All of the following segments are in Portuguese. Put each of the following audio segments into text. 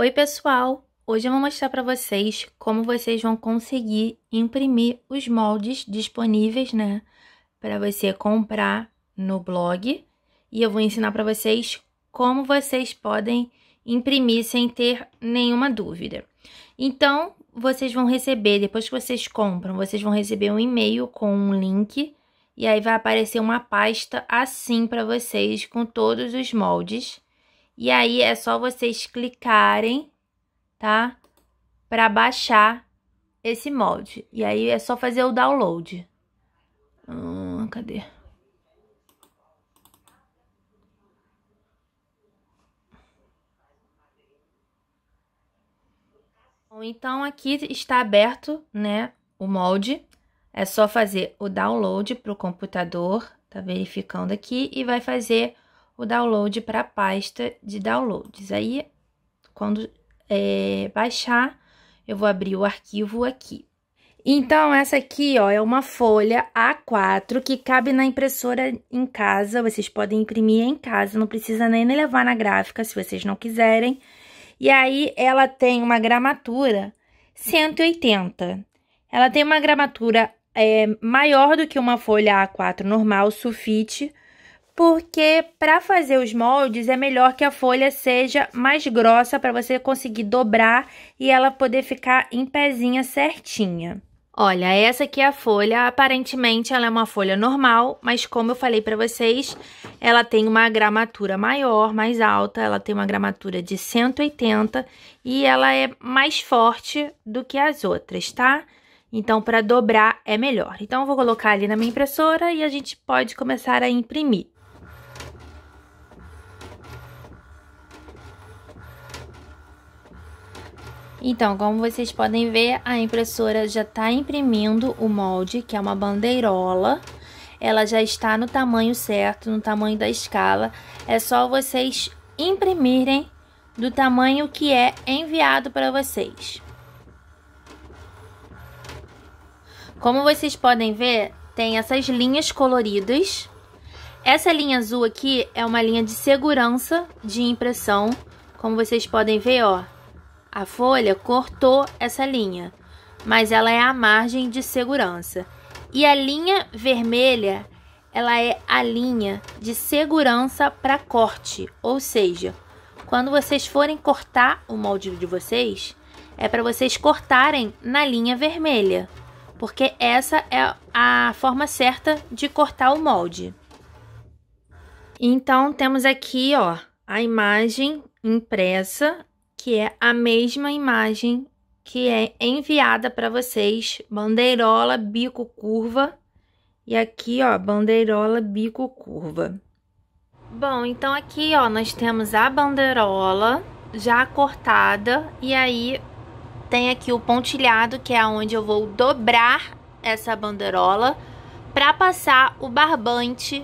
Oi, pessoal! Hoje eu vou mostrar para vocês como vocês vão conseguir imprimir os moldes disponíveis, né? Para você comprar no blog. E eu vou ensinar para vocês como vocês podem imprimir sem ter nenhuma dúvida. Então, vocês vão receber, depois que vocês compram, vocês vão receber um e-mail com um link. E aí vai aparecer uma pasta assim para vocês com todos os moldes e aí é só vocês clicarem, tá? Para baixar esse molde. E aí é só fazer o download. Hum, cadê? Bom, então aqui está aberto, né, o molde. É só fazer o download para o computador, tá verificando aqui, e vai fazer o download para a pasta de downloads. Aí, quando é, baixar, eu vou abrir o arquivo aqui. Então, essa aqui, ó, é uma folha A4 que cabe na impressora em casa. Vocês podem imprimir em casa, não precisa nem levar na gráfica, se vocês não quiserem. E aí, ela tem uma gramatura 180. Ela tem uma gramatura é, maior do que uma folha A4 normal, sulfite, porque para fazer os moldes é melhor que a folha seja mais grossa para você conseguir dobrar e ela poder ficar em pezinha certinha. Olha, essa aqui é a folha, aparentemente ela é uma folha normal, mas como eu falei para vocês, ela tem uma gramatura maior, mais alta, ela tem uma gramatura de 180 e ela é mais forte do que as outras, tá? Então, para dobrar é melhor. Então, eu vou colocar ali na minha impressora e a gente pode começar a imprimir. Então, como vocês podem ver, a impressora já está imprimindo o molde, que é uma bandeirola. Ela já está no tamanho certo, no tamanho da escala. É só vocês imprimirem do tamanho que é enviado para vocês. Como vocês podem ver, tem essas linhas coloridas. Essa linha azul aqui é uma linha de segurança de impressão. Como vocês podem ver, ó, a folha cortou essa linha, mas ela é a margem de segurança. E a linha vermelha, ela é a linha de segurança para corte, ou seja, quando vocês forem cortar o molde de vocês, é para vocês cortarem na linha vermelha, porque essa é a forma certa de cortar o molde. Então temos aqui, ó, a imagem impressa que é a mesma imagem que é enviada para vocês, bandeirola, bico curva. E aqui, ó, bandeirola, bico curva. Bom, então aqui, ó, nós temos a bandeirola já cortada e aí tem aqui o pontilhado, que é onde eu vou dobrar essa bandeirola para passar o barbante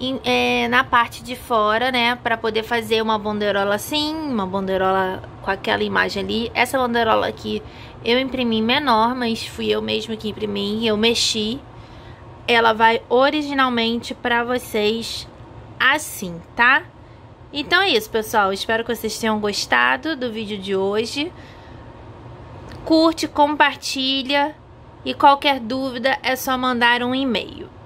em, é, na parte de fora, né? Pra poder fazer uma banderola assim, uma banderola com aquela imagem ali. Essa banderola aqui eu imprimi menor, mas fui eu mesma que imprimi, eu mexi. Ela vai originalmente pra vocês assim, tá? Então é isso, pessoal. Espero que vocês tenham gostado do vídeo de hoje. Curte, compartilha e qualquer dúvida é só mandar um e-mail.